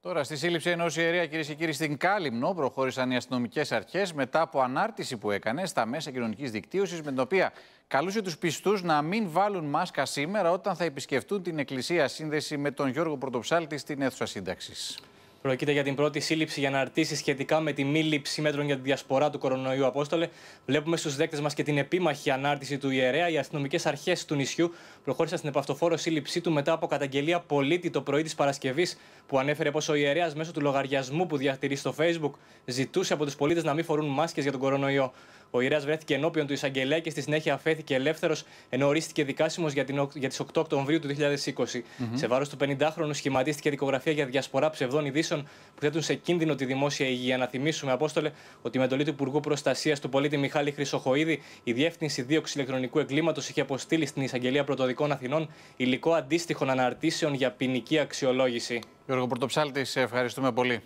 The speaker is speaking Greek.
Τώρα, στη σύλληψη ενός ιερέα, κυρίες και κύριοι, στην Κάλυμνο προχώρησαν οι αστυνομικές αρχές μετά από ανάρτηση που έκανε στα μέσα κοινωνικής δικτύωσης, με την οποία καλούσε τους πιστούς να μην βάλουν μάσκα σήμερα όταν θα επισκεφτούν την Εκκλησία. Σύνδεση με τον Γιώργο Πρωτοψάλτη στην αίθουσα σύνταξης. Προκείται για την πρώτη σύλληψη για αρτήσει σχετικά με τη μη λήψη μέτρων για τη διασπορά του κορονοϊού. Απόστολε, βλέπουμε στους δέκτες μας και την επίμαχη ανάρτηση του ιερέα. Οι αστυνομικές αρχές του νησιού προχώρησαν στην επαυτοφόρο σύλληψή του μετά από καταγγελία πολίτη το πρωί της Παρασκευής, που ανέφερε πως ο ιερέας μέσω του λογαριασμού που διατηρεί στο Facebook ζητούσε από τους πολίτες να μην φορούν μάσκες για τον κορονοϊό. Ο ιερέα βρέθηκε ενώπιον του εισαγγελέα και στη συνέχεια αφέθηκε ελεύθερος, ενώ ορίστηκε δικάσιμος για, την, για τις 8 Οκτωβρίου του 2020. Σε βάρος του 50χρονου σχηματίστηκε δικογραφία για διασπορά ψευδών ειδήσεων που θέτουν σε κίνδυνο τη δημόσια υγεία. Να θυμίσουμε, Απόστολε, ότι με εντολή του Υπουργού Προστασίας του πολίτη Μιχάλη Χρυσοχοίδη, η Διεύθυνση Δίωξης Ηλεκτρονικού Εγκλήματος είχε αποστείλει στην Εισαγγελία Πρωτοδικών Αθηνών υλικό αντίστοιχων αναρτήσεων για ποινική αξιολόγηση. Γιώργο Πρωτοψάλτη, σε ευχαριστούμε πολύ.